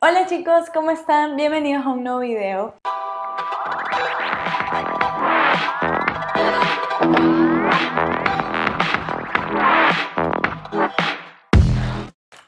Hola chicos, ¿cómo están? Bienvenidos a un nuevo video.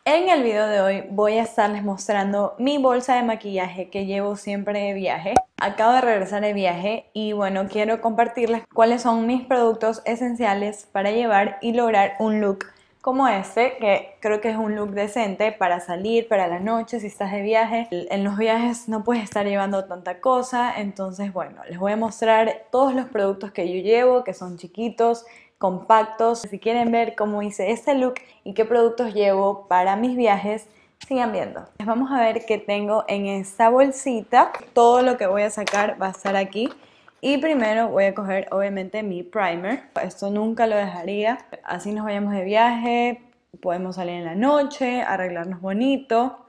En el video de hoy voy a estarles mostrando mi bolsa de maquillaje que llevo siempre de viaje. Acabo de regresar de viaje y bueno, quiero compartirles cuáles son mis productos esenciales para llevar y lograr un look como este, que creo que es un look decente para salir, para la noche, si estás de viaje. En los viajes no puedes estar llevando tanta cosa, entonces bueno, les voy a mostrar todos los productos que yo llevo, que son chiquitos, compactos. Si quieren ver cómo hice este look y qué productos llevo para mis viajes, sigan viendo. les Vamos a ver que tengo en esta bolsita. Todo lo que voy a sacar va a estar aquí. Y primero voy a coger obviamente mi primer. Esto nunca lo dejaría. Así nos vayamos de viaje, podemos salir en la noche, arreglarnos bonito.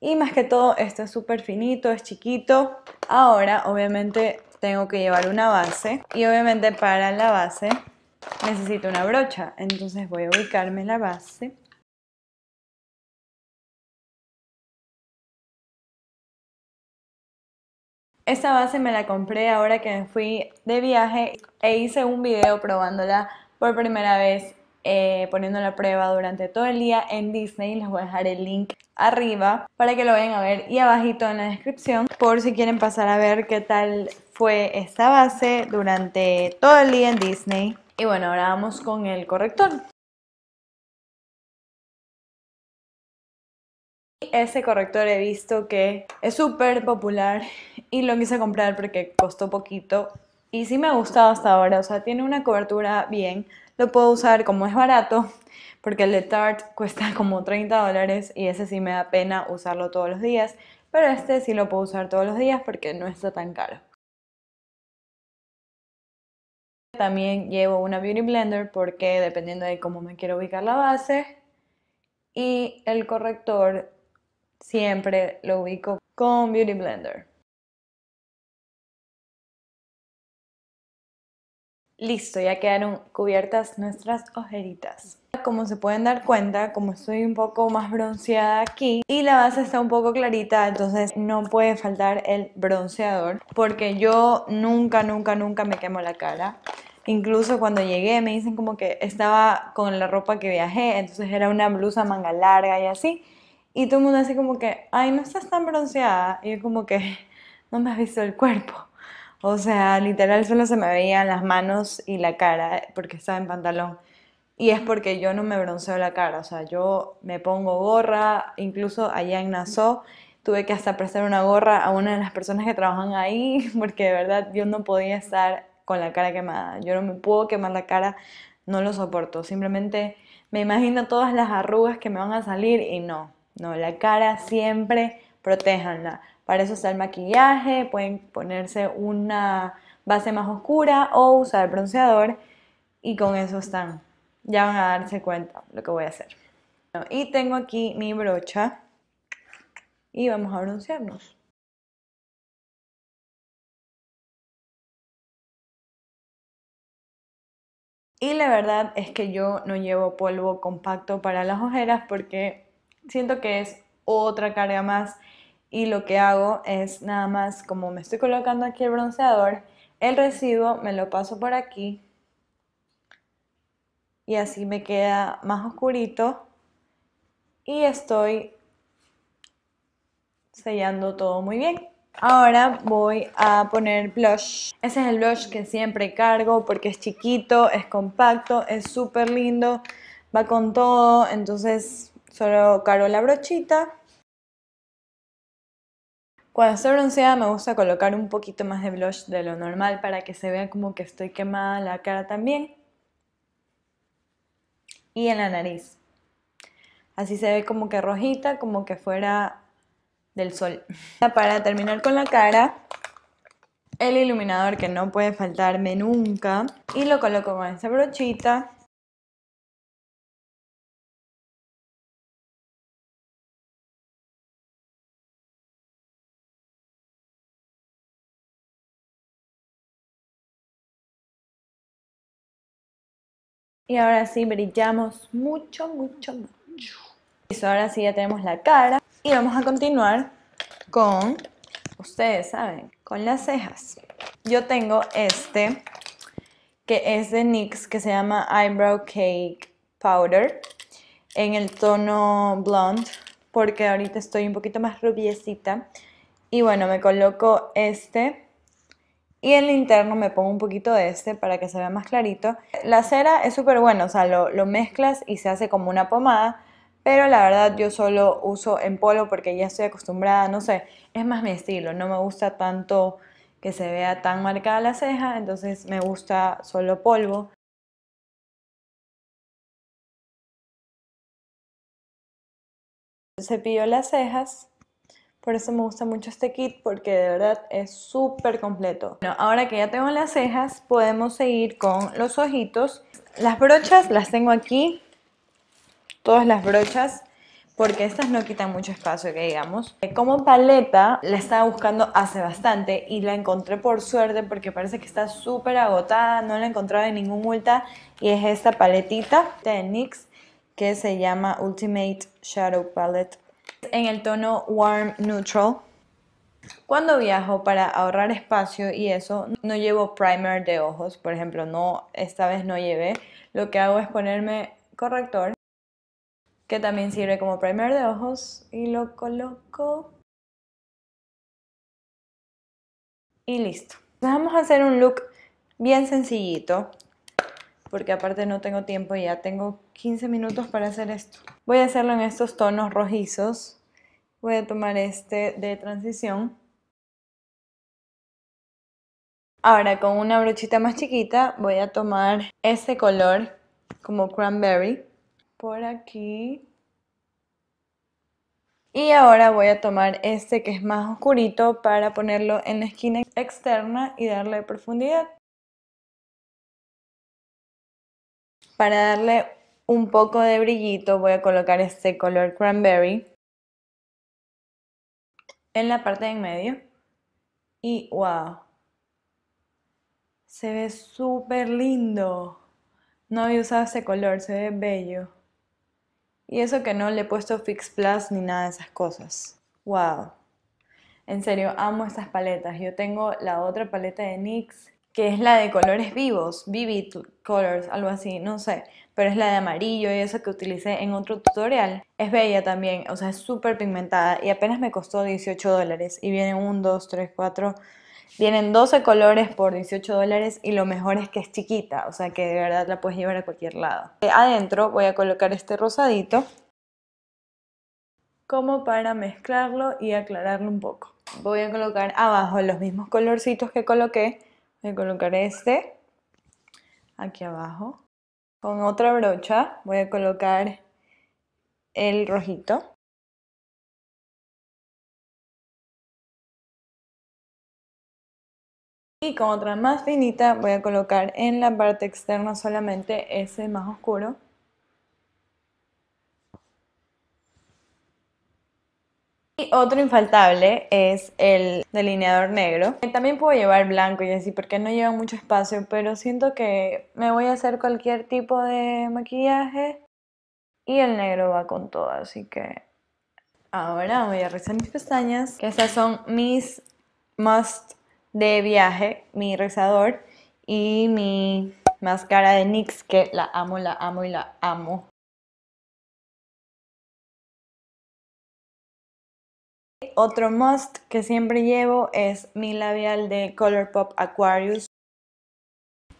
Y más que todo, esto es súper finito, es chiquito. Ahora obviamente tengo que llevar una base. Y obviamente para la base necesito una brocha. Entonces voy a ubicarme la base. Esta base me la compré ahora que me fui de viaje e hice un video probándola por primera vez, eh, poniendo la prueba durante todo el día en Disney. Les voy a dejar el link arriba para que lo vayan a ver y abajito en la descripción por si quieren pasar a ver qué tal fue esta base durante todo el día en Disney. Y bueno, ahora vamos con el corrector. Ese corrector he visto que es súper popular y lo quise comprar porque costó poquito y sí me ha gustado hasta ahora, o sea, tiene una cobertura bien, lo puedo usar como es barato, porque el de Tarte cuesta como 30 dólares y ese sí me da pena usarlo todos los días, pero este sí lo puedo usar todos los días porque no está tan caro. También llevo una Beauty Blender porque dependiendo de cómo me quiero ubicar la base y el corrector siempre lo ubico con Beauty Blender. Listo, ya quedaron cubiertas nuestras ojeritas. Como se pueden dar cuenta, como estoy un poco más bronceada aquí y la base está un poco clarita, entonces no puede faltar el bronceador porque yo nunca, nunca, nunca me quemo la cara. Incluso cuando llegué me dicen como que estaba con la ropa que viajé, entonces era una blusa manga larga y así. Y todo el mundo así como que, ay, no estás tan bronceada. Y yo como que, no me has visto el cuerpo. O sea, literal solo se me veían las manos y la cara porque estaba en pantalón. Y es porque yo no me bronceo la cara, o sea, yo me pongo gorra, incluso allá en Nassau tuve que hasta prestar una gorra a una de las personas que trabajan ahí porque de verdad yo no podía estar con la cara quemada. Yo no me puedo quemar la cara, no lo soporto. Simplemente me imagino todas las arrugas que me van a salir y no, no, la cara siempre protejanla. Para eso está el maquillaje, pueden ponerse una base más oscura o usar bronceador y con eso están. Ya van a darse cuenta lo que voy a hacer. y tengo aquí mi brocha y vamos a broncearnos. Y la verdad es que yo no llevo polvo compacto para las ojeras porque siento que es otra carga más y lo que hago es nada más como me estoy colocando aquí el bronceador, el residuo me lo paso por aquí y así me queda más oscurito y estoy sellando todo muy bien. Ahora voy a poner blush. Ese es el blush que siempre cargo porque es chiquito, es compacto, es súper lindo, va con todo, entonces solo cargo la brochita cuando estoy bronceada me gusta colocar un poquito más de blush de lo normal para que se vea como que estoy quemada la cara también. Y en la nariz. Así se ve como que rojita, como que fuera del sol. Para terminar con la cara, el iluminador que no puede faltarme nunca. Y lo coloco con esta brochita. Y ahora sí brillamos mucho, mucho, mucho. Y ahora sí ya tenemos la cara. Y vamos a continuar con, ustedes saben, con las cejas. Yo tengo este, que es de NYX, que se llama Eyebrow Cake Powder, en el tono blonde, porque ahorita estoy un poquito más rubiecita. Y bueno, me coloco este y en el interno me pongo un poquito de este para que se vea más clarito. La cera es súper buena, o sea, lo, lo mezclas y se hace como una pomada. Pero la verdad yo solo uso en polvo porque ya estoy acostumbrada, no sé, es más mi estilo, no me gusta tanto que se vea tan marcada la ceja, entonces me gusta solo polvo. Cepillo las cejas por eso me gusta mucho este kit porque de verdad es súper completo. Bueno, ahora que ya tengo las cejas, podemos seguir con los ojitos. Las brochas las tengo aquí, todas las brochas, porque estas no quitan mucho espacio, que digamos. Eh, como paleta, la estaba buscando hace bastante y la encontré por suerte porque parece que está súper agotada, no la he en ningún multa. Y es esta paletita de NYX que se llama Ultimate Shadow Palette en el tono warm neutral. Cuando viajo para ahorrar espacio y eso, no llevo primer de ojos, por ejemplo, no, esta vez no llevé. Lo que hago es ponerme corrector, que también sirve como primer de ojos, y lo coloco. Y listo. Vamos a hacer un look bien sencillito, porque aparte no tengo tiempo y ya tengo 15 minutos para hacer esto. Voy a hacerlo en estos tonos rojizos. Voy a tomar este de transición. Ahora con una brochita más chiquita voy a tomar este color como cranberry por aquí. Y ahora voy a tomar este que es más oscurito para ponerlo en la esquina externa y darle profundidad. Para darle un poco de brillito voy a colocar este color cranberry en la parte de en medio. Y wow, se ve súper lindo. No había usado ese color, se ve bello. Y eso que no le he puesto Fix Plus ni nada de esas cosas. Wow. En serio, amo estas paletas. Yo tengo la otra paleta de NYX que es la de colores vivos, vivid colors, algo así, no sé, pero es la de amarillo y esa que utilicé en otro tutorial. Es bella también, o sea, es súper pigmentada y apenas me costó 18 dólares y vienen un, 2, 3, 4, vienen 12 colores por 18 dólares y lo mejor es que es chiquita, o sea que de verdad la puedes llevar a cualquier lado. Eh, adentro voy a colocar este rosadito como para mezclarlo y aclararlo un poco. Voy a colocar abajo los mismos colorcitos que coloqué Voy a colocar este aquí abajo. Con otra brocha voy a colocar el rojito. Y con otra más finita voy a colocar en la parte externa solamente ese más oscuro. Y otro infaltable es el delineador negro. Eh, también puedo llevar blanco y así porque no lleva mucho espacio, pero siento que me voy a hacer cualquier tipo de maquillaje y el negro va con todo, así que ahora voy a rezar mis pestañas, que estas son mis must de viaje, mi rezador y mi máscara de NYX que la amo, la amo y la amo. Otro must que siempre llevo es mi labial de Colourpop Aquarius.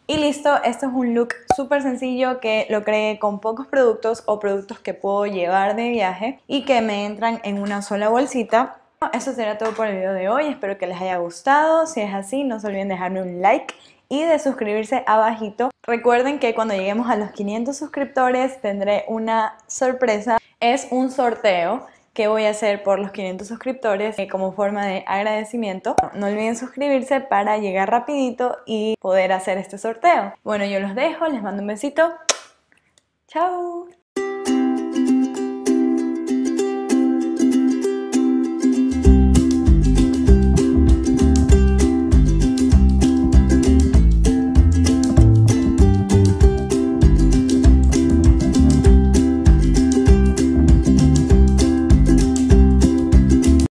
Y listo, esto es un look súper sencillo que lo creé con pocos productos o productos que puedo llevar de viaje y que me entran en una sola bolsita. Eso será todo por el video de hoy, espero que les haya gustado, si es así no se olviden dejarme un like y de suscribirse abajito. Recuerden que cuando lleguemos a los 500 suscriptores tendré una sorpresa, es un sorteo que voy a hacer por los 500 suscriptores eh, como forma de agradecimiento. No, no olviden suscribirse para llegar rapidito y poder hacer este sorteo. Bueno, yo los dejo, les mando un besito. ¡Chao!